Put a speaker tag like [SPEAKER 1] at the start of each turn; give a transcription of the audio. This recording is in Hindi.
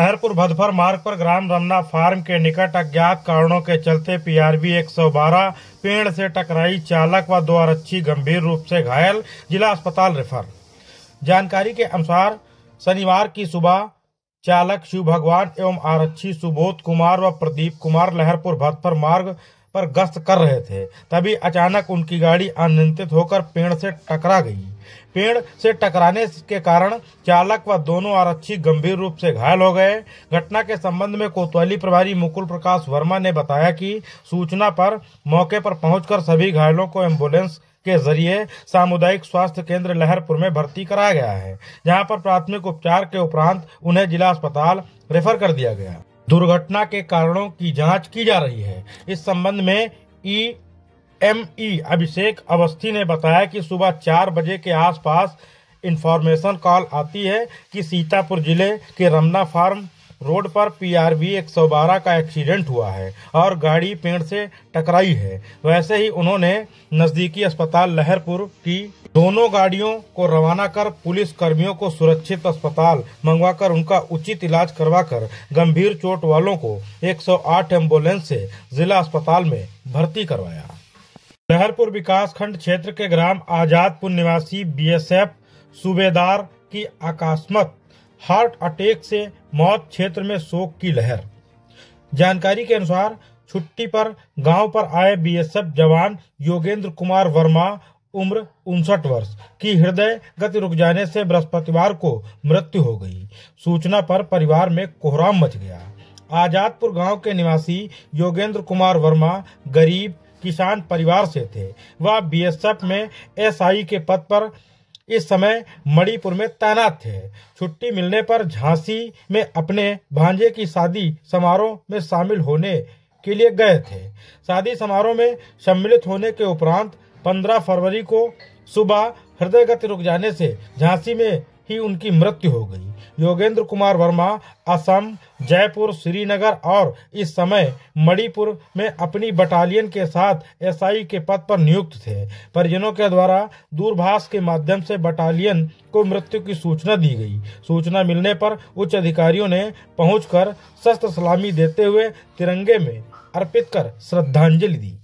[SPEAKER 1] कहरपुर भदभर मार्ग पर ग्राम रमना फार्म के निकट अज्ञात कारणों के चलते पीआरबी 112 पेड़ से टकराई चालक व दो आरक्षी गंभीर रूप से घायल जिला अस्पताल रेफर जानकारी के अनुसार शनिवार की सुबह चालक शिव भगवान एवं आरक्षी सुबोध कुमार व प्रदीप कुमार लहरपुर भदभर मार्ग पर गश्त कर रहे थे तभी अचानक उनकी गाड़ी अनियंत्रित होकर पेड़ से टकरा गई पेड़ से टकराने के कारण चालक व दोनों आरक्षी गंभीर रूप से घायल हो गए घटना के संबंध में कोतवाली प्रभारी मुकुल प्रकाश वर्मा ने बताया कि सूचना पर मौके पर पहुंचकर सभी घायलों को एम्बुलेंस के जरिए सामुदायिक स्वास्थ्य केंद्र लहरपुर में भर्ती कराया गया है जहां पर प्राथमिक उपचार के उपरांत उन्हें जिला अस्पताल रेफर कर दिया गया दुर्घटना के कारणों की जांच की जा रही है इस संबंध में ई एम ई अभिषेक अवस्थी ने बताया कि सुबह चार बजे के आसपास इंफॉर्मेशन कॉल आती है कि सीतापुर जिले के रमना फार्म रोड पर पीआरबी 112 का एक्सीडेंट हुआ है और गाड़ी पेड़ से टकराई है वैसे ही उन्होंने नजदीकी अस्पताल लहरपुर की दोनों गाड़ियों को रवाना कर पुलिस कर्मियों को सुरक्षित अस्पताल मंगवाकर उनका उचित इलाज करवाकर गंभीर चोट वालों को 108 एम्बुलेंस से जिला अस्पताल में भर्ती करवाया लहरपुर विकास खंड क्षेत्र के ग्राम आजादपुर निवासी बीएसएफ सूबेदार की अकस्मत हार्ट अटैक से मौत क्षेत्र में शोक की लहर जानकारी के अनुसार छुट्टी पर गांव पर आए बीएसएफ जवान योगेंद्र कुमार वर्मा उम्र उनसठ वर्ष की हृदय गति रुक जाने से बृहस्पतिवार को मृत्यु हो गई सूचना पर परिवार में कोहराम मच गया आजादपुर गांव के निवासी योगेंद्र कुमार वर्मा गरीब किसान परिवार से थे वह बीएसएफ में एसआई के पद पर इस समय मणिपुर में तैनात थे छुट्टी मिलने पर झांसी में अपने भांजे की शादी समारोह में शामिल होने के लिए गए थे शादी समारोह में सम्मिलित होने के उपरांत 15 फरवरी को सुबह हृदय गति रुक जाने से झांसी में ही उनकी मृत्यु हो गई योगेंद्र कुमार वर्मा असम जयपुर श्रीनगर और इस समय मणिपुर में अपनी बटालियन के साथ एसआई के पद पर नियुक्त थे परिजनों के द्वारा दूरभाष के माध्यम से बटालियन को मृत्यु की सूचना दी गई सूचना मिलने पर उच्च अधिकारियों ने पहुंचकर शस्त्र सलामी देते हुए तिरंगे में अर्पित कर श्रद्धांजलि दी